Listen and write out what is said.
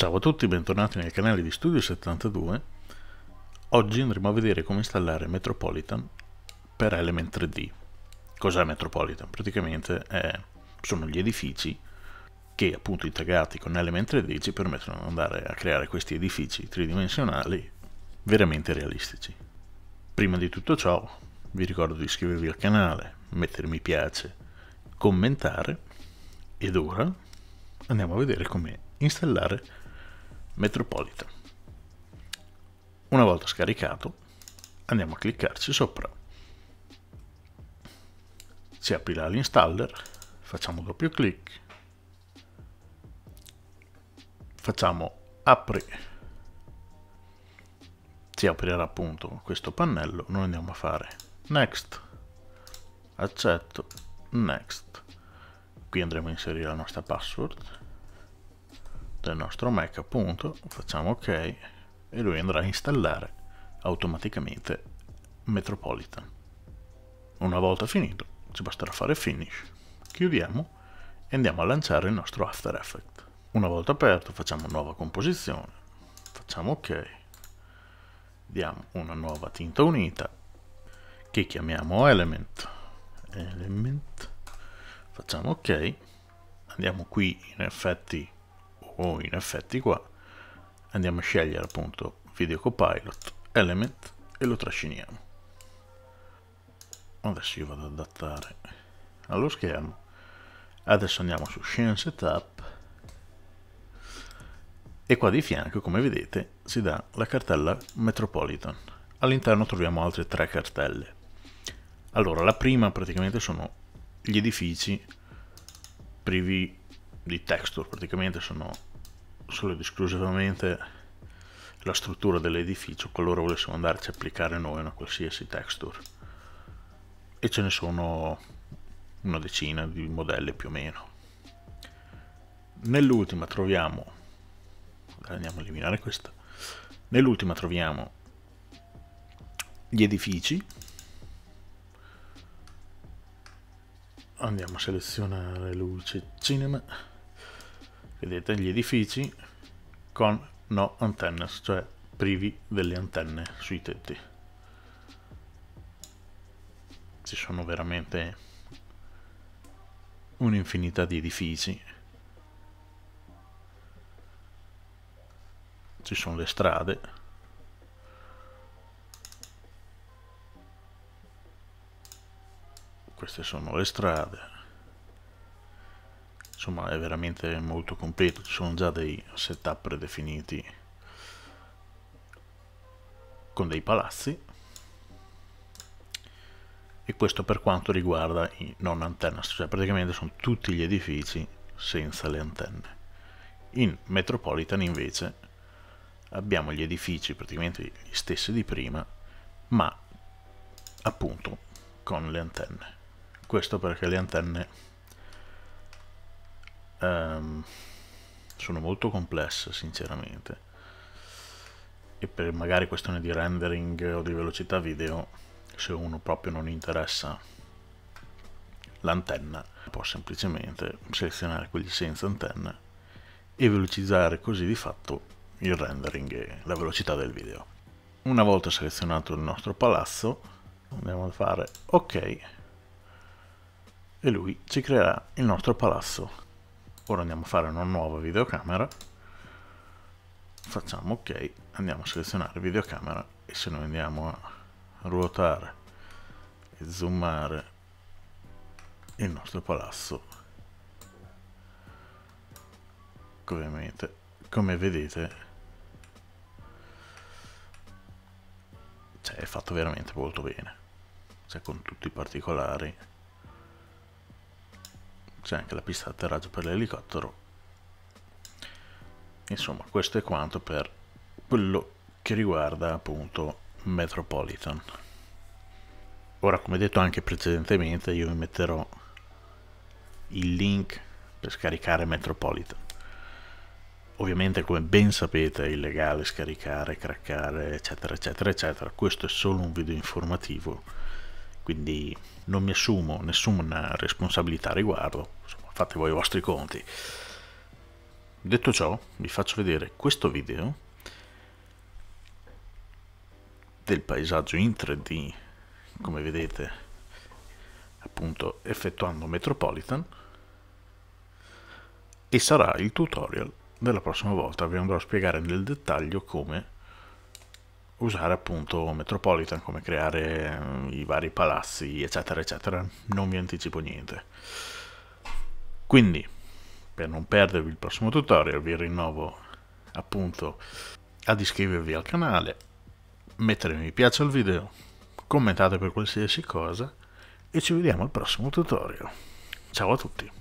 Ciao a tutti, bentornati nel canale di Studio 72. Oggi andremo a vedere come installare Metropolitan per Element 3D. Cos'è Metropolitan? Praticamente è, sono gli edifici che appunto integrati con Element 3D ci permettono di andare a creare questi edifici tridimensionali veramente realistici. Prima di tutto ciò vi ricordo di iscrivervi al canale, mettere mi piace, commentare ed ora andiamo a vedere come installare Metropolitan Metropolitan. Una volta scaricato andiamo a cliccarci sopra, si aprirà l'installer, facciamo doppio clic, facciamo apri, si aprirà appunto questo pannello, noi andiamo a fare next, accetto, next, qui andremo a inserire la nostra password, del nostro Mac appunto, facciamo ok e lui andrà a installare automaticamente Metropolitan. Una volta finito ci basterà fare finish, chiudiamo e andiamo a lanciare il nostro After Effects. Una volta aperto facciamo nuova composizione, facciamo ok, diamo una nuova tinta unita che chiamiamo element, element, facciamo ok, andiamo qui in effetti o in effetti qua andiamo a scegliere appunto video copilot element e lo trasciniamo adesso io vado ad adattare allo schermo adesso andiamo su scene setup e qua di fianco come vedete si dà la cartella metropolitan all'interno troviamo altre tre cartelle allora la prima praticamente sono gli edifici privi di texture praticamente sono solo ed esclusivamente la struttura dell'edificio qualora volessimo andarci a applicare noi una qualsiasi texture e ce ne sono una decina di modelli più o meno nell'ultima troviamo andiamo a eliminare questa nell'ultima troviamo gli edifici andiamo a selezionare luce cinema vedete gli edifici con no antennas, cioè privi delle antenne sui tetti. Ci sono veramente un'infinità di edifici. Ci sono le strade. Queste sono le strade insomma è veramente molto completo ci sono già dei setup predefiniti con dei palazzi e questo per quanto riguarda i non antenna cioè praticamente sono tutti gli edifici senza le antenne in Metropolitan invece abbiamo gli edifici praticamente gli stessi di prima ma appunto con le antenne questo perché le antenne um, sono molto complesse sinceramente e per magari questione di rendering o di velocità video se uno proprio non interessa l'antenna può semplicemente selezionare quelli senza antenna e velocizzare così di fatto il rendering e la velocità del video una volta selezionato il nostro palazzo andiamo a fare ok e lui ci creerà il nostro palazzo ora andiamo a fare una nuova videocamera facciamo ok andiamo a selezionare videocamera e se noi andiamo a ruotare e zoomare il nostro palazzo ovviamente come vedete cioè, è fatto veramente molto bene cioè con tutti i particolari c'è anche la pista di atterraggio per l'elicottero insomma questo è quanto per quello che riguarda appunto Metropolitan ora come detto anche precedentemente io vi metterò il link per scaricare Metropolitan ovviamente come ben sapete è illegale scaricare, craccare eccetera eccetera eccetera questo è solo un video informativo quindi non mi assumo nessuna responsabilità a riguardo, Insomma, fate voi i vostri conti. Detto ciò, vi faccio vedere questo video del paesaggio in 3D, come vedete, appunto effettuando Metropolitan, e sarà il tutorial della prossima volta, vi andrò a spiegare nel dettaglio come usare appunto Metropolitan, come creare mm, i vari palazzi, eccetera, eccetera. Non vi anticipo niente. Quindi, per non perdervi il prossimo tutorial, vi rinnovo appunto ad iscrivervi al canale, mettere mi piace al video, commentate per qualsiasi cosa e ci vediamo al prossimo tutorial. Ciao a tutti!